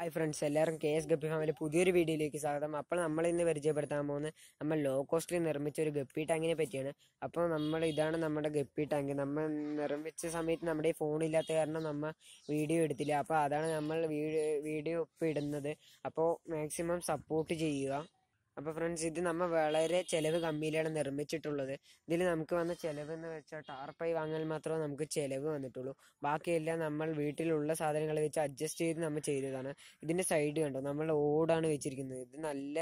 hi friends എല്ലാവരും K S guppy ഫാമിലെ പുതിയൊരു വീഡിയോയിലേക്ക് സ്വാഗതം അപ്പോൾ നമ്മൾ ഇന്ന് പരിചയപ്പെടുത്താൻ പോകുന്നത് നമ്മൾ ലോ കോസ്റ്റിൽ നിർമ്മിച്ച ഒരു ഗപ്പി ടാങ്കിനെ പറ്റിയാണ് അപ്പോൾ നമ്മൾ ഇതാണ് നമ്മുടെ ഗപ്പി ടാങ്ക് നമ്മൾ നിർമ്മിച്ച സമയത്ത് നമ്മുടെ ഫോൺ ഇല്ലാത്ത കാരണം നമ്മൾ വീഡിയോ എടുത്തില്ല അപ്പോൾ അതാണ് നമ്മൾ വീഡിയോ ഇപ്പോൾ ഇടുന്നത് അപ്പോൾ മാക്സിമം സപ്പോർട്ട് ചെയ്യുക അപ്പോൾ ഫ്രണ്ട്സ് ഇത് നമ്മൾ വളരെ ചിലവ് കമ്മിയിലാണ് നിർമ്മിച്ചിട്ടുള്ളത് ഇതിൽ നമുക്ക് വന്ന ചിലവ് എന്ന് വെച്ചാൽ ടാർപ്പായി വാങ്ങാൻ മാത്രമേ നമുക്ക് ചിലവ് വന്നിട്ടുള്ളൂ ബാക്കിയെല്ലാം നമ്മൾ വീട്ടിലുള്ള സാധനങ്ങൾ വെച്ച് അഡ്ജസ്റ്റ് ചെയ്ത് നമ്മൾ ചെയ്തതാണ് ഇതിൻ്റെ സൈഡ് കണ്ടോ നമ്മൾ ഓടാണ് വെച്ചിരിക്കുന്നത് ഇത് നല്ല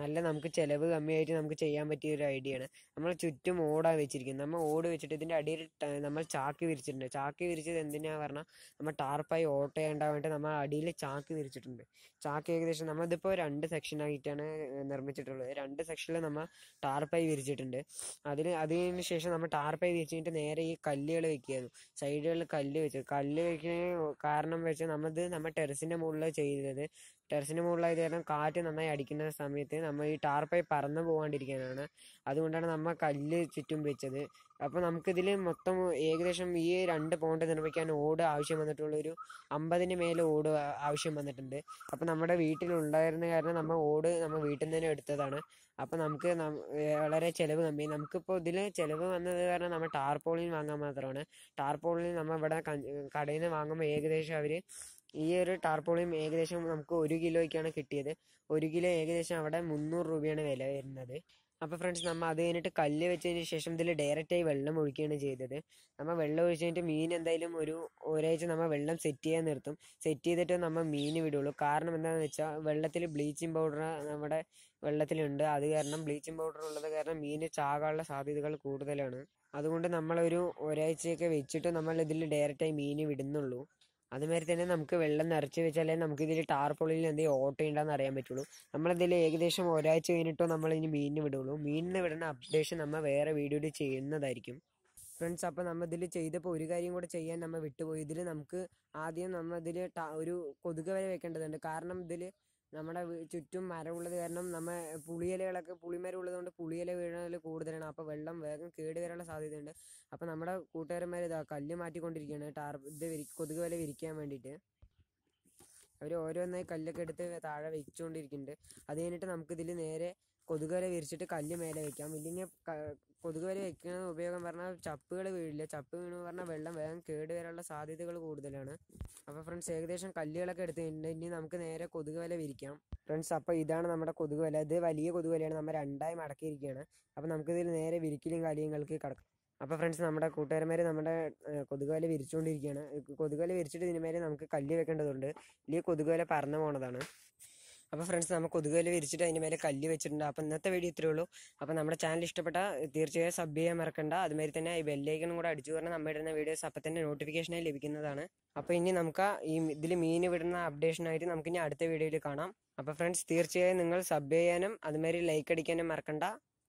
നല്ല നമുക്ക് ചിലവ് കമ്മിയായിട്ട് നമുക്ക് ചെയ്യാൻ പറ്റിയ ഒരു ഐഡിയ ആണ് നമ്മൾ ചുറ്റും ഓടാണ് വെച്ചിരിക്കുന്നത് നമ്മൾ ഓട് വെച്ചിട്ട് ഇതിൻ്റെ അടിയിൽ നമ്മൾ ചാക്ക് വിരിച്ചിട്ടുണ്ട് ചാക്ക് വിരിച്ചത് എന്തിനാ പറഞ്ഞാൽ നമ്മൾ ടാർപ്പായി ഓട്ട ചെയ്യേണ്ട വേണ്ടി നമ്മൾ അടിയിൽ ചാക്ക് വിരിച്ചിട്ടുണ്ട് ചാക്ക് ഏകദേശം നമ്മളിതിപ്പോൾ രണ്ട് സെക്ഷനായിട്ടാണ് നിർമ്മിച്ചിട്ടുള്ളത് രണ്ട് സെക്ഷനിൽ നമ്മൾ ടാർപ്പായി വിരിച്ചിട്ടുണ്ട് അതിന് അതിന് ശേഷം നമ്മൾ ടാർപ്പായി വിരിച്ചിട്ട് നേരെ ഈ കല്ലുകൾ വെക്കുകയായിരുന്നു സൈഡുകളിൽ കല്ല് വെച്ചു കല്ല് വെക്കുന്ന കാരണം വെച്ചാൽ നമ്മൾ നമ്മൾ ടെറസിൻ്റെ മുകളിൽ ചെയ്തത് ടെറസിന് മുകളിലായത് കാരണം കാറ്റ് നന്നായി അടിക്കുന്ന സമയത്ത് നമ്മൾ ഈ ടാർപ്പായി പറന്നു പോകാണ്ടിരിക്കാനാണ് അതുകൊണ്ടാണ് നമ്മൾ കല്ല് ചുറ്റും വെച്ചത് അപ്പോൾ നമുക്കിതിൽ മൊത്തം ഏകദേശം ഈ രണ്ട് പോണ്ട് നിർമ്മിക്കാൻ ഓട് ആവശ്യം വന്നിട്ടുള്ള ഒരു അമ്പതിന് മേലെ ഓട് ആവശ്യം വന്നിട്ടുണ്ട് അപ്പോൾ നമ്മുടെ വീട്ടിലുണ്ടായിരുന്ന കാരണം നമ്മൾ ഓട് നമ്മൾ വീട്ടിൽ നിന്ന് തന്നെ എടുത്തതാണ് അപ്പോൾ നമുക്ക് വളരെ ചിലവ് കമ്മി നമുക്കിപ്പോൾ ഇതിൽ ചിലവ് വന്നത് കാരണം നമ്മൾ ടാർപോളിൻ വാങ്ങാൻ മാത്രമാണ് ടാർപോളിൻ നമ്മൾ ഇവിടെ കടയിൽ നിന്ന് വാങ്ങുമ്പോൾ ഏകദേശം അവർ ഈ ഒരു ടാർപോളിയും ഏകദേശം നമുക്ക് ഒരു കിലോയ്ക്കാണ് കിട്ടിയത് ഒരു കിലോ ഏകദേശം അവിടെ മുന്നൂറ് രൂപയാണ് വില വരുന്നത് അപ്പോൾ ഫ്രണ്ട്സ് നമ്മൾ അത് കഴിഞ്ഞിട്ട് കല്ല് വെച്ചതിന് ശേഷം ഇതിൽ ഡയറക്റ്റായി വെള്ളം ഒഴിക്കുകയാണ് ചെയ്തത് നമ്മൾ വെള്ളം ഒഴിച്ച് കഴിഞ്ഞിട്ട് മീൻ എന്തായാലും ഒരു ഒരാഴ്ച നമ്മൾ വെള്ളം സെറ്റ് ചെയ്യാൻ നിർത്തും സെറ്റ് ചെയ്തിട്ട് നമ്മൾ മീൻ വിടുള്ളൂ കാരണം എന്താണെന്ന് വെച്ചാൽ വെള്ളത്തിൽ ബ്ലീച്ചിങ് പൗഡർ നമ്മുടെ വെള്ളത്തിലുണ്ട് അത് കാരണം ബ്ലീച്ചിങ് പൗഡർ ഉള്ളത് കാരണം മീന് ചാകാനുള്ള സാധ്യതകൾ കൂടുതലാണ് അതുകൊണ്ട് നമ്മളൊരു ഒരാഴ്ചയൊക്കെ വെച്ചിട്ട് നമ്മൾ ഇതിൽ ഡയറക്റ്റായി മീൻ വിടുന്നുള്ളൂ അതുമാതിരി തന്നെ നമുക്ക് വെള്ളം നിറച്ച് വെച്ചാലേ നമുക്ക് ഇതിൽ ടാർപ്പൊളിയിൽ എന്തെങ്കിലും ഓട്ടയുണ്ടെന്ന് അറിയാൻ പറ്റുള്ളൂ നമ്മളിതിൽ ഏകദേശം ഒരാഴ്ച കഴിഞ്ഞിട്ടോ നമ്മൾ ഇനി മീനിന് വിടുള്ളൂ മീനിന് വിടുന്ന അപ്ഡേഷൻ നമ്മൾ വേറെ വീഡിയോയിൽ ചെയ്യുന്നതായിരിക്കും ഫ്രണ്ട്സ് അപ്പോൾ നമ്മൾ ഇതിൽ ചെയ്തപ്പോൾ ഒരു കാര്യം കൂടെ ചെയ്യാൻ നമ്മൾ വിട്ടുപോയി ഇതിൽ നമുക്ക് ആദ്യം നമ്മൾ ഇതിൽ ഒരു കൊതുക് വരെ വെക്കേണ്ടതുണ്ട് കാരണം ഇതിൽ നമ്മുടെ ചുറ്റും മരമുള്ളത് കാരണം നമ്മൾ പുളിയിലകളൊക്കെ പുളിമരം കൊണ്ട് പുളിയില വീഴുന്നതിൽ കൂടുതലാണ് അപ്പോൾ വെള്ളം വേഗം കേട് വരാനുള്ള സാധ്യതയുണ്ട് അപ്പോൾ നമ്മുടെ കൂട്ടുകാരന്മാർ ഇതാ കല്ല് മാറ്റിക്കൊണ്ടിരിക്കുകയാണ് ടാർ ഇത് കൊതുക് വല വിരിക്കാൻ വേണ്ടിയിട്ട് അവർ ഓരോന്നായി കല്ലൊക്കെ എടുത്ത് താഴെ വെച്ചുകൊണ്ടിരിക്കുന്നുണ്ട് അത് കഴിഞ്ഞിട്ട് ഇതിൽ നേരെ കൊതുക് വരെ വിരിച്ചിട്ട് കല്ല് മേലെ വെക്കാം ഇല്ലെങ്കിൽ കൊതുക് വരെ വെക്കുന്ന ഉപയോഗം പറഞ്ഞാൽ ചപ്പുകൾ വീഴില്ല ചപ്പ് വീണ് പറഞ്ഞാൽ വെള്ളം വേഗം കേടുവരാനുള്ള സാധ്യതകൾ കൂടുതലാണ് അപ്പോൾ ഫ്രണ്ട്സ് ഏകദേശം കല്ലുകളൊക്കെ എടുത്തിട്ടുണ്ട് ഇനി നമുക്ക് നേരെ കൊതുക് വല വിരിക്കാം ഫ്രണ്ട്സ് അപ്പോൾ ഇതാണ് നമ്മുടെ കൊതുക് വല ഇത് വലിയ കൊതുക് വലയാണ് നമ്മൾ രണ്ടായി മടക്കിയിരിക്കുകയാണ് അപ്പോൾ നമുക്കിതിൽ നേരെ വിരിക്കലും കാര്യങ്ങൾക്ക് കടക്കാം അപ്പോൾ ഫ്രണ്ട്സ് നമ്മുടെ കൂട്ടുകാരന്മാർ നമ്മുടെ കൊതുകുവല വിരിച്ചുകൊണ്ടിരിക്കുകയാണ് കൊതുകുവല വിരിച്ചിട്ട് ഇതിനുമേലെ നമുക്ക് കല്ല് വെക്കേണ്ടതുണ്ട് ഇല്ലെങ്കിൽ കൊതുകുവല പറന്നു പോണതാണ് അപ്പോൾ ഫ്രണ്ട്സ് നമ്മൾ കൊതുകുവല വിരിച്ചിട്ട് അതിന് മേലെ കല്ല് വെച്ചിട്ടുണ്ട് അപ്പോൾ ഇന്നത്തെ വീഡിയോ ഇത്രയേ ഉള്ളൂ അപ്പോൾ നമ്മുടെ ചാനൽ ഇഷ്ടപ്പെട്ട തീർച്ചയായും സബ് ചെയ്യാൻ മറക്കണ്ട അതുമാതിരി തന്നെ ഈ ബെല്ലൈക്കണും കൂടെ അടിച്ചു പറഞ്ഞാൽ നമ്മൾ ഇടുന്ന വീഡിയോസ് അപ്പം തന്നെ നോട്ടിഫിക്കേഷനായി ലഭിക്കുന്നതാണ് അപ്പോൾ ഇനി നമുക്ക് ഈ ഇതിൽ മീൻ വിടുന്ന അപ്ഡേഷനായിട്ട് നമുക്ക് ഇനി അടുത്ത വീഡിയോയിൽ കാണാം അപ്പോൾ ഫ്രണ്ട്സ് തീർച്ചയായും നിങ്ങൾ സബ് ചെയ്യാനും അതുമാതിരി ലൈക്ക് അടിക്കാനും മറക്കണ്ട